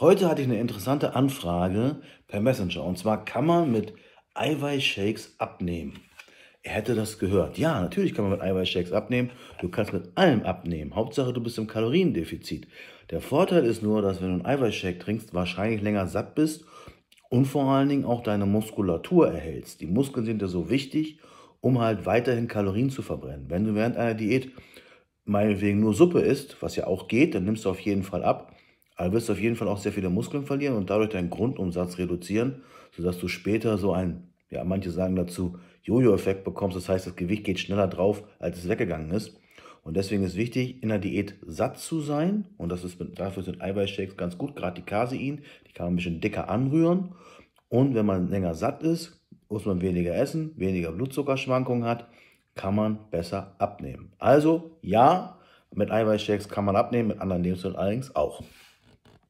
Heute hatte ich eine interessante Anfrage per Messenger. Und zwar kann man mit Eiweißshakes abnehmen. Er hätte das gehört. Ja, natürlich kann man mit Eiweißshakes abnehmen. Du kannst mit allem abnehmen. Hauptsache, du bist im Kaloriendefizit. Der Vorteil ist nur, dass wenn du einen Eiweißshake trinkst, wahrscheinlich länger satt bist und vor allen Dingen auch deine Muskulatur erhältst. Die Muskeln sind ja so wichtig, um halt weiterhin Kalorien zu verbrennen. Wenn du während einer Diät meinetwegen nur Suppe isst, was ja auch geht, dann nimmst du auf jeden Fall ab. Aber wirst auf jeden Fall auch sehr viele Muskeln verlieren und dadurch deinen Grundumsatz reduzieren, sodass du später so ein, ja, manche sagen dazu, Jojo-Effekt bekommst. Das heißt, das Gewicht geht schneller drauf, als es weggegangen ist. Und deswegen ist wichtig, in der Diät satt zu sein. Und das ist, dafür sind Eiweißshakes ganz gut, gerade die Casein. Die kann man ein bisschen dicker anrühren. Und wenn man länger satt ist, muss man weniger essen, weniger Blutzuckerschwankungen hat, kann man besser abnehmen. Also, ja, mit Eiweißshakes kann man abnehmen, mit anderen Lebensmitteln allerdings auch.